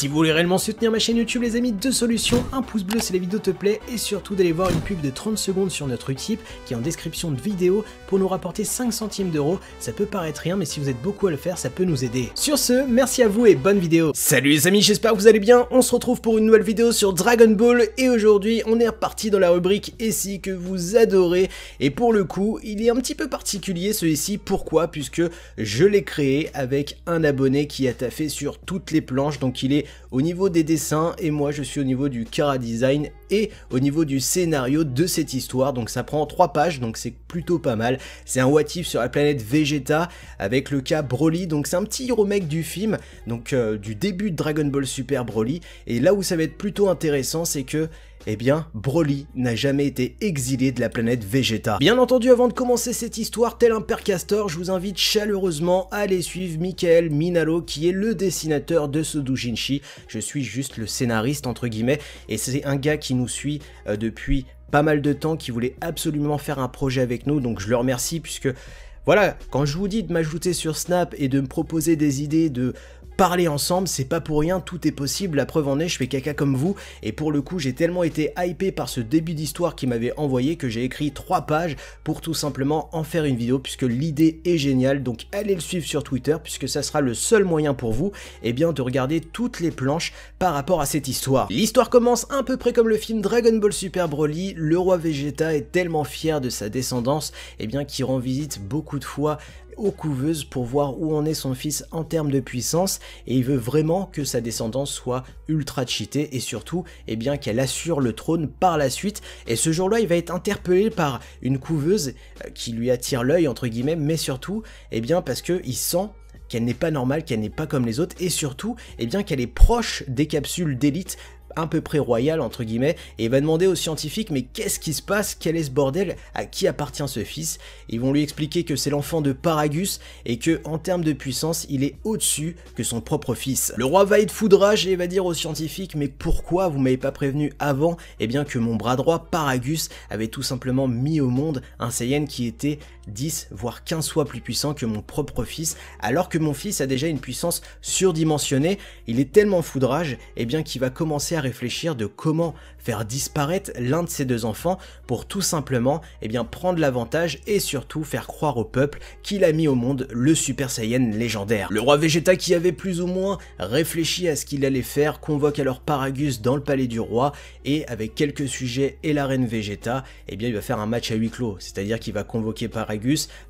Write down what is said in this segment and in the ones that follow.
Si vous voulez réellement soutenir ma chaîne YouTube les amis, deux solutions, un pouce bleu si la vidéo te plaît et surtout d'aller voir une pub de 30 secondes sur notre Utip qui est en description de vidéo pour nous rapporter 5 centimes d'euros, ça peut paraître rien mais si vous êtes beaucoup à le faire ça peut nous aider. Sur ce, merci à vous et bonne vidéo Salut les amis, j'espère que vous allez bien, on se retrouve pour une nouvelle vidéo sur Dragon Ball et aujourd'hui on est reparti dans la rubrique ici que vous adorez et pour le coup il est un petit peu particulier celui-ci, pourquoi Puisque je l'ai créé avec un abonné qui a taffé sur toutes les planches donc il est au niveau des dessins et moi je suis au niveau du Kara Design et au niveau du scénario de cette histoire. Donc ça prend 3 pages, donc c'est plutôt pas mal. C'est un what if sur la planète Vegeta avec le cas Broly, donc c'est un petit remake du film, donc euh, du début de Dragon Ball Super Broly. Et là où ça va être plutôt intéressant, c'est que eh bien, Broly n'a jamais été exilé de la planète Vegeta. Bien entendu, avant de commencer cette histoire, tel un père castor, je vous invite chaleureusement à aller suivre Michael Minalo, qui est le dessinateur de ce Je suis juste le scénariste, entre guillemets, et c'est un gars qui nous suit euh, depuis pas mal de temps, qui voulait absolument faire un projet avec nous, donc je le remercie, puisque... Voilà, quand je vous dis de m'ajouter sur Snap et de me proposer des idées de parler ensemble, c'est pas pour rien, tout est possible, la preuve en est, je fais caca comme vous, et pour le coup j'ai tellement été hypé par ce début d'histoire qu'il m'avait envoyé que j'ai écrit 3 pages pour tout simplement en faire une vidéo puisque l'idée est géniale, donc allez le suivre sur Twitter puisque ça sera le seul moyen pour vous eh bien, de regarder toutes les planches par rapport à cette histoire. L'histoire commence à peu près comme le film Dragon Ball Super Broly, le roi Vegeta est tellement fier de sa descendance et eh bien, qu'il rend visite beaucoup de fois couveuse pour voir où en est son fils en termes de puissance et il veut vraiment que sa descendance soit ultra cheatée et surtout et eh bien qu'elle assure le trône par la suite et ce jour-là il va être interpellé par une couveuse euh, qui lui attire l'œil entre guillemets mais surtout et eh bien parce que il sent qu'elle n'est pas normale, qu'elle n'est pas comme les autres et surtout et eh bien qu'elle est proche des capsules d'élite un peu près royal entre guillemets et va demander aux scientifiques mais qu'est-ce qui se passe Quel est ce bordel À qui appartient ce fils Ils vont lui expliquer que c'est l'enfant de Paragus et que en termes de puissance il est au-dessus que son propre fils. Le roi va être foudrage et va dire aux scientifiques mais pourquoi vous m'avez pas prévenu avant et eh bien que mon bras droit Paragus avait tout simplement mis au monde un Saiyan qui était 10, voire 15 fois plus puissant que mon propre fils, alors que mon fils a déjà une puissance surdimensionnée, il est tellement foudrage et eh bien qu'il va commencer à réfléchir de comment faire disparaître l'un de ses deux enfants pour tout simplement et eh bien, prendre l'avantage et surtout faire croire au peuple qu'il a mis au monde le Super Saiyan légendaire. Le roi Vegeta qui avait plus ou moins réfléchi à ce qu'il allait faire, convoque alors Paragus dans le palais du roi et avec quelques sujets et la reine Vegeta, et eh bien il va faire un match à huis clos, c'est-à-dire qu'il va convoquer Paragus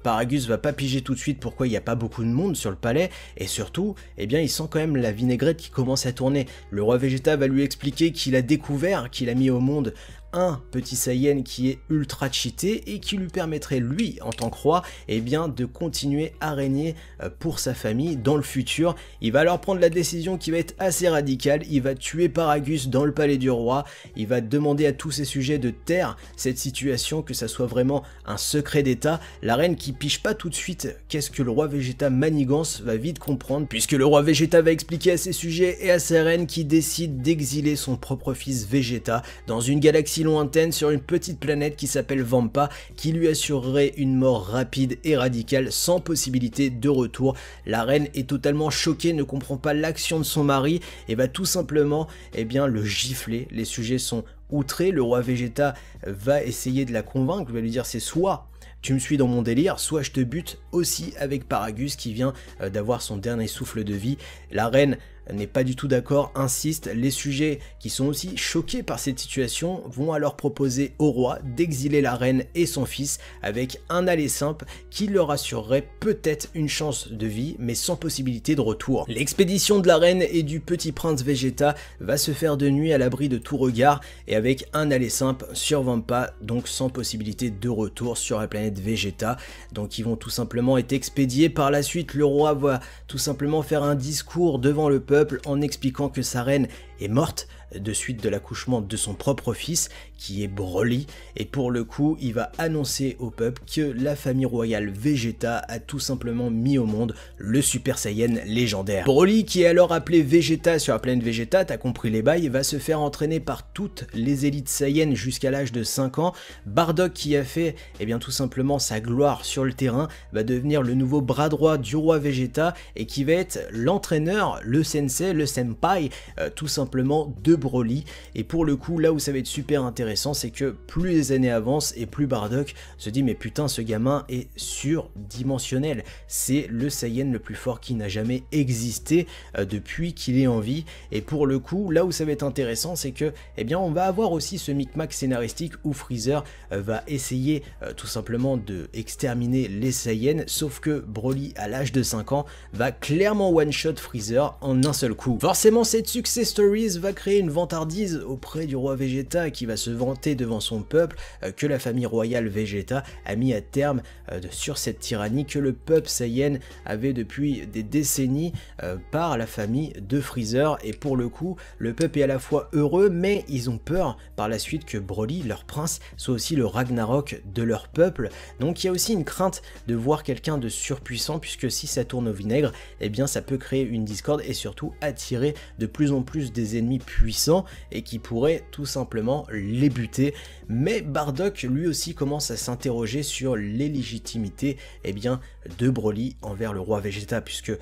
Paragus. va pas piger tout de suite pourquoi il n'y a pas beaucoup de monde sur le palais, et surtout, eh bien, il sent quand même la vinaigrette qui commence à tourner. Le roi Vegeta va lui expliquer qu'il a découvert, qu'il a mis au monde un petit Saiyan qui est ultra cheaté et qui lui permettrait lui en tant que roi eh bien de continuer à régner euh, pour sa famille dans le futur. Il va alors prendre la décision qui va être assez radicale, il va tuer Paragus dans le palais du roi, il va demander à tous ses sujets de taire cette situation, que ça soit vraiment un secret d'état. La reine qui piche pas tout de suite qu'est-ce que le roi Vegeta manigance va vite comprendre puisque le roi Vegeta va expliquer à ses sujets et à sa reine qui décide d'exiler son propre fils Vegeta dans une galaxie lointaine sur une petite planète qui s'appelle Vampa qui lui assurerait une mort rapide et radicale sans possibilité de retour. La reine est totalement choquée, ne comprend pas l'action de son mari et va tout simplement eh bien, le gifler. Les sujets sont outrés, le roi Vegeta va essayer de la convaincre, va lui dire c'est soit tu me suis dans mon délire, soit je te bute aussi avec Paragus qui vient euh, d'avoir son dernier souffle de vie. La reine n'est pas du tout d'accord, insiste, les sujets qui sont aussi choqués par cette situation vont alors proposer au roi d'exiler la reine et son fils avec un aller simple qui leur assurerait peut-être une chance de vie mais sans possibilité de retour. L'expédition de la reine et du petit prince Vegeta va se faire de nuit à l'abri de tout regard et avec un aller simple sur Vampa donc sans possibilité de retour sur la planète Vegeta donc ils vont tout simplement être expédiés par la suite le roi va tout simplement faire un discours devant le en expliquant que sa reine est morte de suite de l'accouchement de son propre fils qui est Broly, et pour le coup, il va annoncer au peuple que la famille royale Vegeta a tout simplement mis au monde le Super Saiyan légendaire. Broly, qui est alors appelé Vegeta sur la planète Vegeta, t'as compris les bails, va se faire entraîner par toutes les élites Saiyan jusqu'à l'âge de 5 ans. Bardock, qui a fait, eh bien tout simplement sa gloire sur le terrain, va devenir le nouveau bras droit du roi Vegeta, et qui va être l'entraîneur, le sensei, le senpai, euh, tout simplement de Broly. Et pour le coup, là où ça va être super intéressant, c'est que plus les années avancent et plus Bardock se dit mais putain ce gamin est surdimensionnel, c'est le Saiyan le plus fort qui n'a jamais existé euh, depuis qu'il est en vie et pour le coup là où ça va être intéressant c'est que eh bien on va avoir aussi ce micmac scénaristique où Freezer euh, va essayer euh, tout simplement de exterminer les Saiyans sauf que Broly à l'âge de 5 ans va clairement one-shot Freezer en un seul coup. Forcément cette success stories va créer une vantardise auprès du roi Vegeta qui va se devant son peuple euh, que la famille royale Vegeta a mis à terme euh, sur cette tyrannie que le peuple Saiyan avait depuis des décennies euh, par la famille de Freezer et pour le coup le peuple est à la fois heureux mais ils ont peur par la suite que Broly leur prince soit aussi le Ragnarok de leur peuple donc il y a aussi une crainte de voir quelqu'un de surpuissant puisque si ça tourne au vinaigre eh bien ça peut créer une discorde et surtout attirer de plus en plus des ennemis puissants et qui pourraient tout simplement les mais Bardock lui aussi commence à s'interroger sur l'illégitimité eh de Broly envers le roi Vegeta, puisque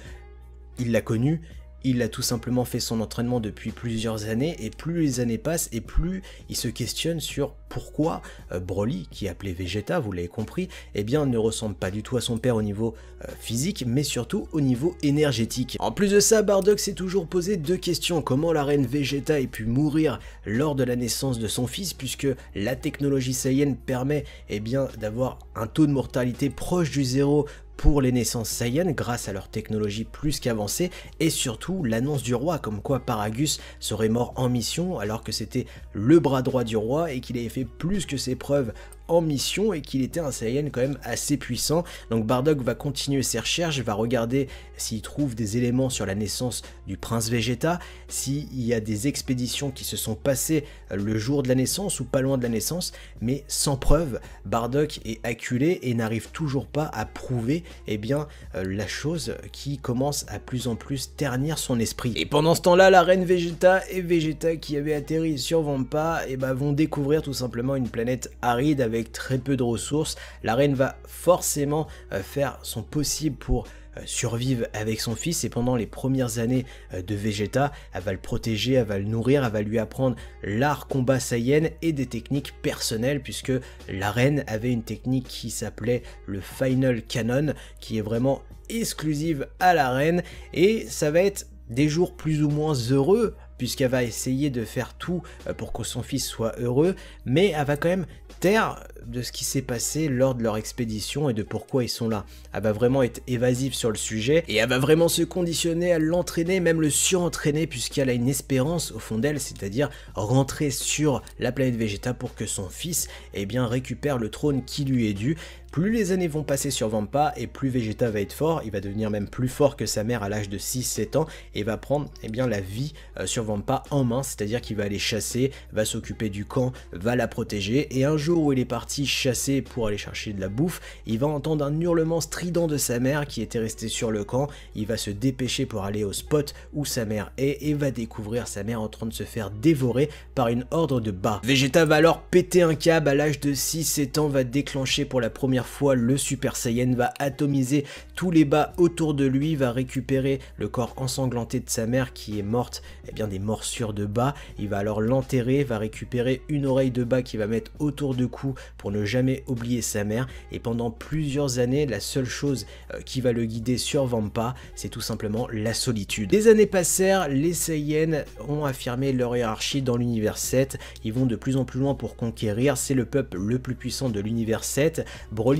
il l'a connu, il a tout simplement fait son entraînement depuis plusieurs années et plus les années passent et plus il se questionne sur pourquoi euh, Broly, qui est appelé Vegeta, vous l'avez compris, eh bien ne ressemble pas du tout à son père au niveau euh, physique mais surtout au niveau énergétique. En plus de ça, Bardock s'est toujours posé deux questions, comment la reine Vegeta ait pu mourir lors de la naissance de son fils puisque la technologie Saiyan permet eh bien d'avoir un taux de mortalité proche du zéro pour les naissances Saiyan grâce à leur technologie plus qu'avancée et surtout l'annonce du roi comme quoi Paragus serait mort en mission alors que c'était le bras droit du roi et qu'il avait fait plus que ses preuves mission et qu'il était un Saiyan quand même assez puissant. Donc Bardock va continuer ses recherches, va regarder s'il trouve des éléments sur la naissance du prince Vegeta, s'il y a des expéditions qui se sont passées le jour de la naissance ou pas loin de la naissance, mais sans preuve, Bardock est acculé et n'arrive toujours pas à prouver eh bien, euh, la chose qui commence à plus en plus ternir son esprit. Et pendant ce temps-là, la reine Vegeta et Vegeta qui avaient atterri sur Vampa et eh ben, vont découvrir tout simplement une planète aride avec avec très peu de ressources. La reine va forcément euh, faire son possible pour euh, survivre avec son fils et pendant les premières années euh, de Vegeta, elle va le protéger, elle va le nourrir, elle va lui apprendre l'art combat Saiyan et des techniques personnelles puisque la reine avait une technique qui s'appelait le Final Canon qui est vraiment exclusive à la reine et ça va être des jours plus ou moins heureux puisqu'elle va essayer de faire tout euh, pour que son fils soit heureux, mais elle va quand même taire de ce qui s'est passé lors de leur expédition et de pourquoi ils sont là. Elle va vraiment être évasive sur le sujet et elle va vraiment se conditionner à l'entraîner, même le surentraîner, puisqu'elle a une espérance au fond d'elle, c'est-à-dire rentrer sur la planète Vegeta pour que son fils eh bien, récupère le trône qui lui est dû. Plus les années vont passer sur Vampa et plus Vegeta va être fort, il va devenir même plus fort que sa mère à l'âge de 6-7 ans et va prendre eh bien, la vie euh, sur Vampa en main, c'est-à-dire qu'il va aller chasser, va s'occuper du camp, va la protéger et un jour où il est parti chasser pour aller chercher de la bouffe, il va entendre un hurlement strident de sa mère qui était restée sur le camp, il va se dépêcher pour aller au spot où sa mère est et va découvrir sa mère en train de se faire dévorer par une ordre de bas. Vegeta va alors péter un câble à l'âge de 6-7 ans, va déclencher pour la première fois, le Super Saiyan va atomiser tous les bas autour de lui, va récupérer le corps ensanglanté de sa mère qui est morte et eh bien, des morsures de bas. Il va alors l'enterrer, va récupérer une oreille de bas qu'il va mettre autour de cou pour ne jamais oublier sa mère. Et pendant plusieurs années, la seule chose euh, qui va le guider sur Vampa, c'est tout simplement la solitude. Des années passèrent, les Saiyans ont affirmé leur hiérarchie dans l'univers 7. Ils vont de plus en plus loin pour conquérir. C'est le peuple le plus puissant de l'univers 7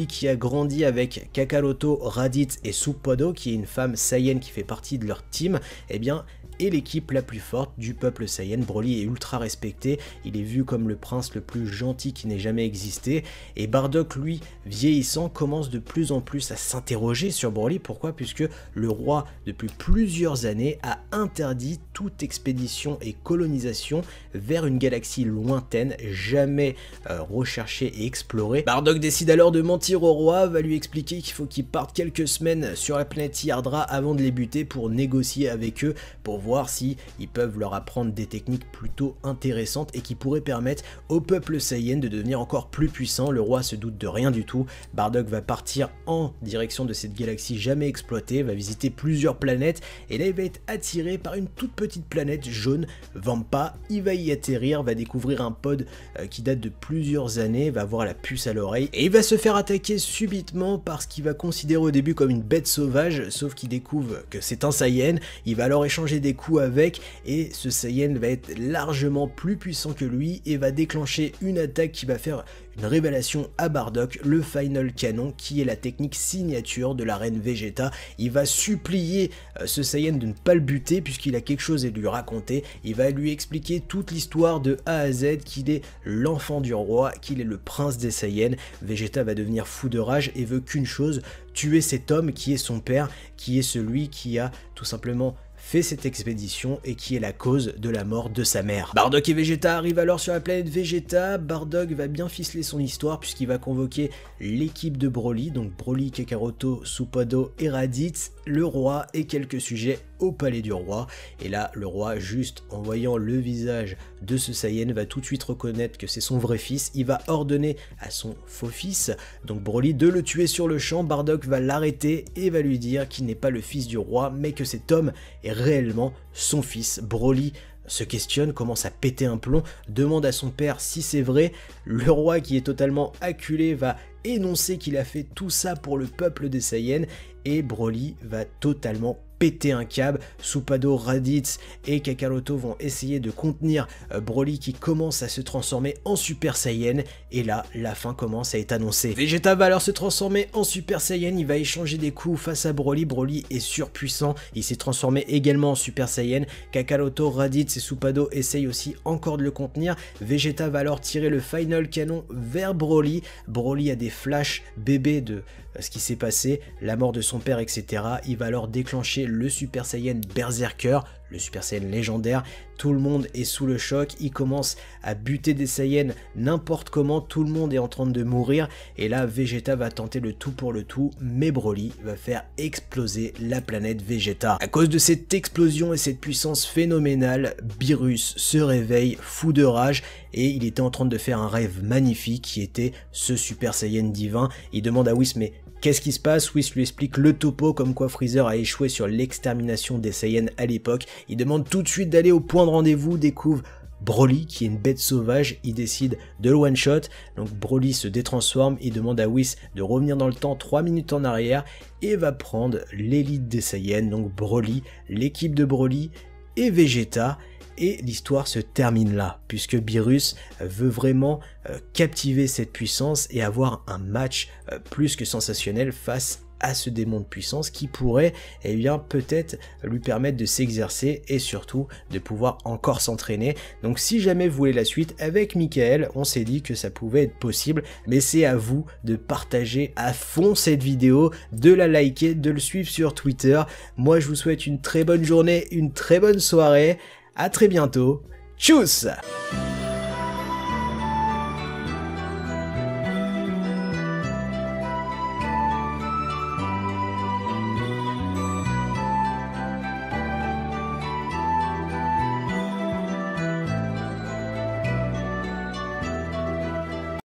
qui a grandi avec Kakaroto, Raditz et Supodo qui est une femme Saiyan qui fait partie de leur team, eh bien, l'équipe la plus forte du peuple saiyan. Broly est ultra respecté, il est vu comme le prince le plus gentil qui n'ait jamais existé, et Bardock, lui, vieillissant, commence de plus en plus à s'interroger sur Broly. Pourquoi Puisque le roi, depuis plusieurs années, a interdit toute expédition et colonisation vers une galaxie lointaine, jamais euh, recherchée et explorée. Bardock décide alors de mentir au roi, va lui expliquer qu'il faut qu'il parte quelques semaines sur la planète Yardra avant de les buter pour négocier avec eux, pour voir voir si ils peuvent leur apprendre des techniques plutôt intéressantes et qui pourraient permettre au peuple Saiyan de devenir encore plus puissant. Le roi se doute de rien du tout. Bardock va partir en direction de cette galaxie jamais exploitée, va visiter plusieurs planètes et là il va être attiré par une toute petite planète jaune, Vampa. Il va y atterrir, va découvrir un pod euh, qui date de plusieurs années, va avoir la puce à l'oreille et il va se faire attaquer subitement parce qu'il va considérer au début comme une bête sauvage, sauf qu'il découvre que c'est un Saiyan. Il va alors échanger des coup avec et ce Saiyan va être largement plus puissant que lui et va déclencher une attaque qui va faire une révélation à Bardock, le Final Canon, qui est la technique signature de la reine Vegeta. Il va supplier euh, ce Saiyan de ne pas le buter puisqu'il a quelque chose à lui raconter. Il va lui expliquer toute l'histoire de A à Z, qu'il est l'enfant du roi, qu'il est le prince des Saiyans. Vegeta va devenir fou de rage et veut qu'une chose, tuer cet homme qui est son père, qui est celui qui a tout simplement fait cette expédition et qui est la cause de la mort de sa mère. Bardock et Vegeta arrivent alors sur la planète Vegeta, Bardock va bien ficeler son histoire puisqu'il va convoquer l'équipe de Broly, donc Broly, Kakaroto, Supado et Raditz, le roi et quelques sujets au palais du roi. Et là, le roi, juste en voyant le visage de ce Saiyan, va tout de suite reconnaître que c'est son vrai fils. Il va ordonner à son faux fils, donc Broly, de le tuer sur le champ. Bardock va l'arrêter et va lui dire qu'il n'est pas le fils du roi, mais que cet homme est réellement son fils. Broly se questionne, commence à péter un plomb, demande à son père si c'est vrai. Le roi, qui est totalement acculé, va énoncer qu'il a fait tout ça pour le peuple des Saiyans et Broly va totalement péter un câble. Supado, Raditz et Kakaroto vont essayer de contenir euh, Broly qui commence à se transformer en Super Saiyan. Et là, la fin commence à être annoncée. Vegeta va alors se transformer en Super Saiyan. Il va échanger des coups face à Broly. Broly est surpuissant. Il s'est transformé également en Super Saiyan. Kakaroto, Raditz et Supado essayent aussi encore de le contenir. Vegeta va alors tirer le Final Canon vers Broly. Broly a des flashs bébés de, ce qui s'est passé, la mort de son père, etc. Il va alors déclencher le Super Saiyan Berserker, le Super Saiyan légendaire. Tout le monde est sous le choc, il commence à buter des Saiyans n'importe comment, tout le monde est en train de mourir. Et là, Vegeta va tenter le tout pour le tout, mais Broly va faire exploser la planète Vegeta. À cause de cette explosion et cette puissance phénoménale, Beerus se réveille fou de rage et il était en train de faire un rêve magnifique qui était ce Super Saiyan divin. Il demande à Whis mais Qu'est-ce qui se passe Whis lui explique le topo comme quoi Freezer a échoué sur l'extermination des Saiyans à l'époque. Il demande tout de suite d'aller au point de rendez-vous, découvre Broly qui est une bête sauvage, il décide de le one shot, donc Broly se détransforme et demande à Whis de revenir dans le temps 3 minutes en arrière et va prendre l'élite des Saiyans, donc Broly, l'équipe de Broly et Vegeta et l'histoire se termine là, puisque Beerus euh, veut vraiment euh, captiver cette puissance et avoir un match euh, plus que sensationnel face à ce démon de puissance qui pourrait eh bien peut-être lui permettre de s'exercer et surtout de pouvoir encore s'entraîner. Donc si jamais vous voulez la suite avec Michael, on s'est dit que ça pouvait être possible, mais c'est à vous de partager à fond cette vidéo, de la liker, de le suivre sur Twitter. Moi je vous souhaite une très bonne journée, une très bonne soirée à très bientôt. Tchuss